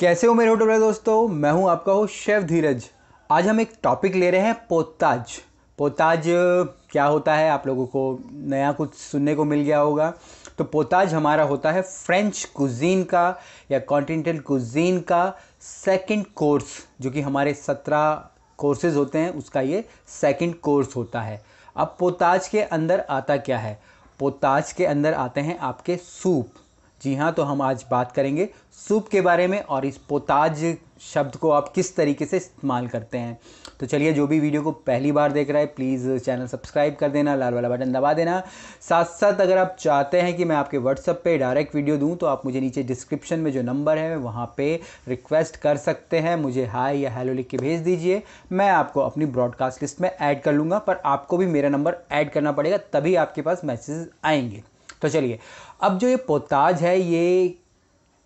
कैसे हो मेरे होटल दोस्तों मैं हूं आपका हो शेफ धीरज आज हम एक टॉपिक ले रहे हैं पोताज पोताज क्या होता है आप लोगों को नया कुछ सुनने को मिल गया होगा तो पोताज हमारा होता है फ्रेंच कुजीन का या कॉन्टिनेंटल कुजीन का सेकंड कोर्स जो कि हमारे सत्रह कोर्सेज होते हैं उसका ये सेकंड कोर्स होता है अब पोताज के अंदर आता क्या है पोताज के अंदर आते हैं आपके सूप जी हाँ तो हम आज बात करेंगे सूप के बारे में और इस पोताज शब्द को आप किस तरीके से इस्तेमाल करते हैं तो चलिए जो भी वीडियो को पहली बार देख रहा है प्लीज़ चैनल सब्सक्राइब कर देना लाल वाला बटन दबा देना साथ साथ अगर आप चाहते हैं कि मैं आपके व्हाट्सअप पे डायरेक्ट वीडियो दूं तो आप मुझे नीचे डिस्क्रिप्शन में जो नंबर है वहाँ पे रिक्वेस्ट कर सकते हैं मुझे हाई या हेलो लिख के भेज दीजिए मैं आपको अपनी ब्रॉडकास्ट लिस्ट में ऐड कर लूँगा पर आपको भी मेरा नंबर ऐड करना पड़ेगा तभी आपके पास मैसेज आएंगे तो चलिए अब जो ये पोताज है ये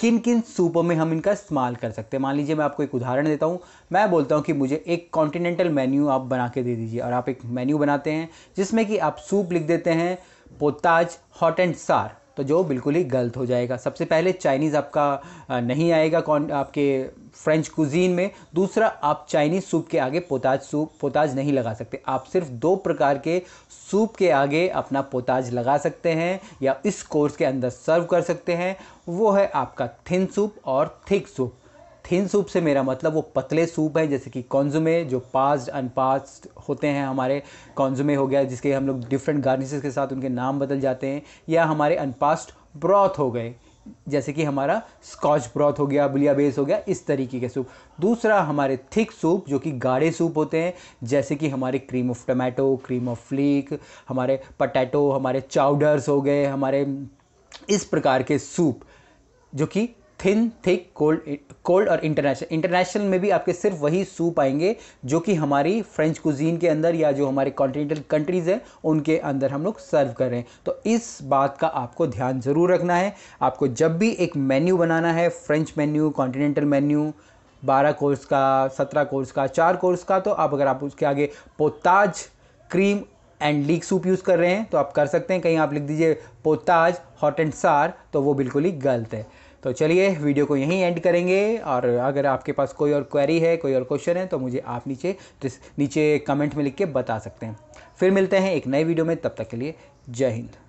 किन किन सूपों में हम इनका इस्तेमाल कर सकते हैं मान लीजिए मैं आपको एक उदाहरण देता हूँ मैं बोलता हूँ कि मुझे एक कॉन्टिनेंटल मेन्यू आप बना के दे दीजिए और आप एक मेन्यू बनाते हैं जिसमें कि आप सूप लिख देते हैं पोताज हॉट एंड सार तो जो बिल्कुल ही गलत हो जाएगा सबसे पहले चाइनीज़ आपका नहीं आएगा कौन आपके फ्रेंच कुजीन में दूसरा आप चाइनीज़ सूप के आगे पोताज सूप पोताज नहीं लगा सकते आप सिर्फ दो प्रकार के सूप के आगे अपना पोताज लगा सकते हैं या इस कोर्स के अंदर सर्व कर सकते हैं वो है आपका थिन सूप और थिक सूप थिन सूप से मेरा मतलब वो पतले सूप है जैसे कि कॉन्जुमे जो पास्ड अनपास्ड होते हैं हमारे कॉन्जुमे हो गया जिसके हम लोग डिफरेंट गार्निशेस के साथ उनके नाम बदल जाते हैं या हमारे अनपास्ड ब्रॉथ हो गए जैसे कि हमारा स्कॉच ब्रॉथ हो गया बुलिया बेस हो गया इस तरीके के सूप दूसरा हमारे थिक सूप जो कि गाढ़े सूप होते हैं जैसे कि हमारे cream of tomato cream of leek हमारे पटैटो हमारे चाउडर्स हो गए हमारे इस प्रकार के सूप जो कि थिन थिक कोल्ड कोल्ड और इंटरनेशनल इंटरनेशनल में भी आपके सिर्फ वही सूप आएंगे जो कि हमारी फ्रेंच कुजीन के अंदर या जो हमारे कॉन्टिनेंटल कंट्रीज़ हैं उनके अंदर हम लोग सर्व कर रहे हैं तो इस बात का आपको ध्यान ज़रूर रखना है आपको जब भी एक मेन्यू बनाना है फ्रेंच मेन्यू कॉन्टिनेंटल मेन्यू बारह कोर्स का सत्रह कोर्स का चार कोर्स का तो आप अगर आप उसके आगे potage cream and leek soup use कर रहे हैं तो आप कर सकते हैं कहीं आप लिख दीजिए पोताज हॉट एंड सार तो वो बिल्कुल ही गलत है तो चलिए वीडियो को यहीं एंड करेंगे और अगर आपके पास कोई और क्वेरी है कोई और क्वेश्चन है तो मुझे आप नीचे नीचे कमेंट में लिख के बता सकते हैं फिर मिलते हैं एक नए वीडियो में तब तक के लिए जय हिंद